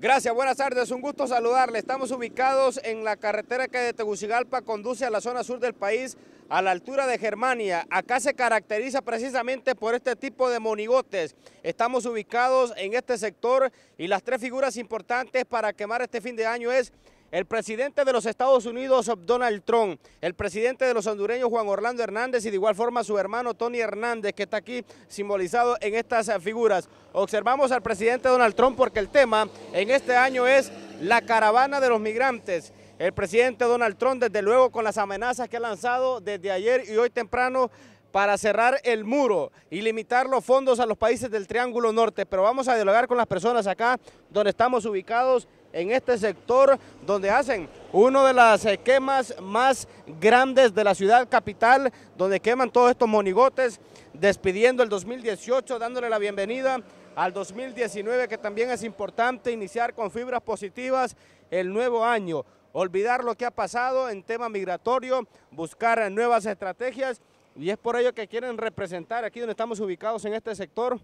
Gracias, buenas tardes, un gusto saludarle. Estamos ubicados en la carretera que de Tegucigalpa conduce a la zona sur del país, a la altura de Germania. Acá se caracteriza precisamente por este tipo de monigotes. Estamos ubicados en este sector y las tres figuras importantes para quemar este fin de año es el presidente de los Estados Unidos, Donald Trump, el presidente de los hondureños, Juan Orlando Hernández, y de igual forma su hermano Tony Hernández, que está aquí simbolizado en estas eh, figuras. Observamos al presidente Donald Trump porque el tema en este año es la caravana de los migrantes. El presidente Donald Trump, desde luego, con las amenazas que ha lanzado desde ayer y hoy temprano, para cerrar el muro y limitar los fondos a los países del Triángulo Norte. Pero vamos a dialogar con las personas acá donde estamos ubicados en este sector donde hacen uno de las quemas más grandes de la ciudad capital, donde queman todos estos monigotes, despidiendo el 2018, dándole la bienvenida al 2019, que también es importante iniciar con fibras positivas el nuevo año, olvidar lo que ha pasado en tema migratorio, buscar nuevas estrategias, y es por ello que quieren representar aquí donde estamos ubicados en este sector.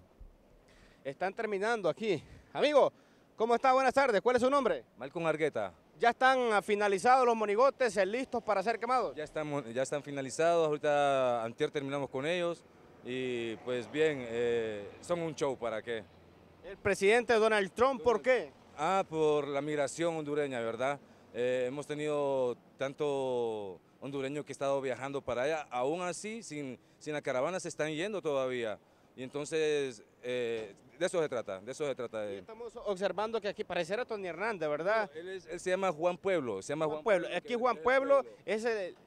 Están terminando aquí. Amigo, ¿Cómo está? Buenas tardes. ¿Cuál es su nombre? Malcolm Argueta. ¿Ya están ah, finalizados los monigotes, ¿Eh, listos para ser quemados? Ya están, ya están finalizados, ahorita antier terminamos con ellos y pues bien, eh, son un show, ¿para qué? El presidente Donald Trump, ¿por qué? Ah, por la migración hondureña, ¿verdad? Eh, hemos tenido tanto hondureño que ha estado viajando para allá, aún así, sin, sin la caravana se están yendo todavía. Y entonces, eh, de eso se trata, de eso se trata. estamos observando que aquí pareciera Tony Hernández, ¿verdad? él, se llama Juan Pueblo, se llama Juan, Pueblo. Aquí Juan Pueblo,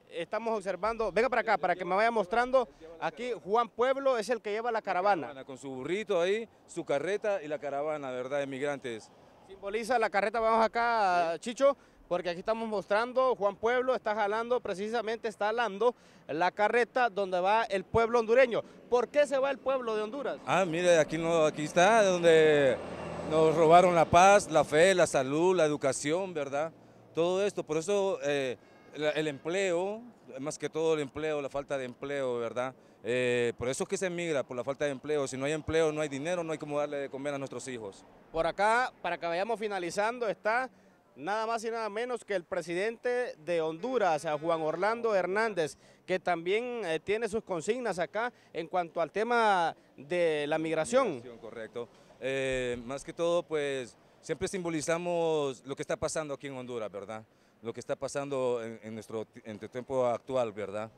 estamos observando, venga para acá, para que me vaya mostrando, aquí Juan Pueblo es el que lleva la caravana. Con su burrito ahí, su carreta y la caravana, ¿verdad? De migrantes. Simboliza la carreta, vamos acá, Chicho, porque aquí estamos mostrando, Juan Pueblo está jalando, precisamente está jalando la carreta donde va el pueblo hondureño. ¿Por qué se va el pueblo de Honduras? Ah, mire, aquí, no, aquí está, donde nos robaron la paz, la fe, la salud, la educación, ¿verdad? Todo esto, por eso eh, el empleo, más que todo el empleo, la falta de empleo, ¿verdad? Eh, por eso es que se emigra, por la falta de empleo. Si no hay empleo, no hay dinero, no hay cómo darle de comer a nuestros hijos. Por acá, para que vayamos finalizando, está nada más y nada menos que el presidente de Honduras, eh, Juan Orlando Hernández, que también eh, tiene sus consignas acá en cuanto al tema de la migración. correcto. Eh, más que todo, pues siempre simbolizamos lo que está pasando aquí en Honduras, ¿verdad? Lo que está pasando en, nuestro tiempo actual, ¿verdad?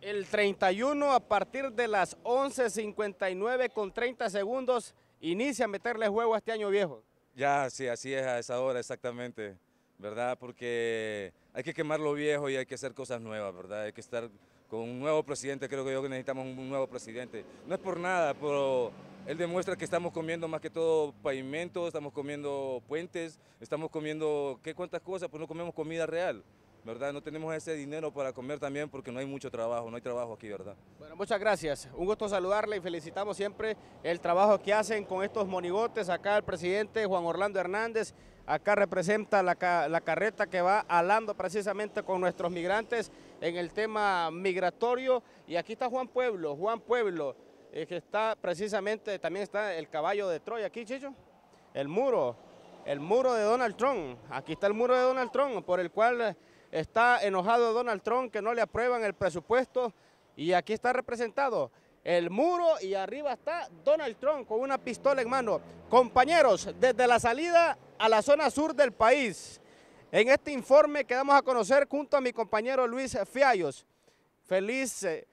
El 31 a partir de las 11.59 con 30 segundos inicia a meterle juego a este año viejo. Ya, sí, así es a esa hora exactamente. ¿verdad? Porque hay que quemar lo viejo y hay que hacer cosas nuevas, ¿verdad? Hay que estar con un nuevo presidente, creo que yo necesitamos un nuevo presidente. No es por nada, pero él demuestra que estamos comiendo más que todo pavimento, estamos comiendo puentes, estamos comiendo, ¿qué cuántas cosas? Pues no comemos comida real. ¿verdad? No tenemos ese dinero para comer también porque no hay mucho trabajo, no hay trabajo aquí, ¿verdad? Bueno, muchas gracias. Un gusto saludarle y felicitamos siempre el trabajo que hacen con estos monigotes. Acá el presidente Juan Orlando Hernández, acá representa la, carreta que va hablando precisamente con nuestros migrantes en el tema migratorio. Y aquí está Juan Pueblo, Juan Pueblo, eh, que está precisamente, también está el caballo de Troya aquí, Chicho, el muro. El muro de Donald Trump, aquí está el muro de Donald Trump, por el cual está enojado Donald Trump que no le aprueban el presupuesto y aquí está representado el muro y arriba está Donald Trump con una pistola en mano. Compañeros, desde la salida a la zona sur del país, en este informe quedamos a conocer junto a mi compañero Luis Fiallos. Feliz, eh,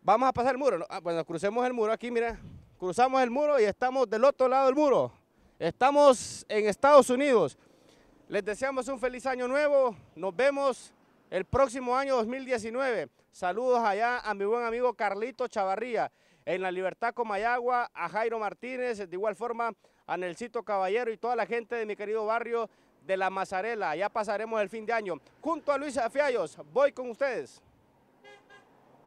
vamos a pasar el muro, ah, bueno, crucemos el muro aquí, mira, cruzamos el muro y estamos del otro lado del muro. Estamos en Estados Unidos, les deseamos un feliz año nuevo. Nos vemos el próximo año 2019. Saludos allá a mi buen amigo Carlito Chavarría, en La Libertad Comayagua, a Jairo Martínez, de igual forma a Nelsito Caballero y toda la gente de mi querido barrio de La Mazarela. Ya pasaremos el fin de año. Junto a Luis Afiallos, voy con ustedes.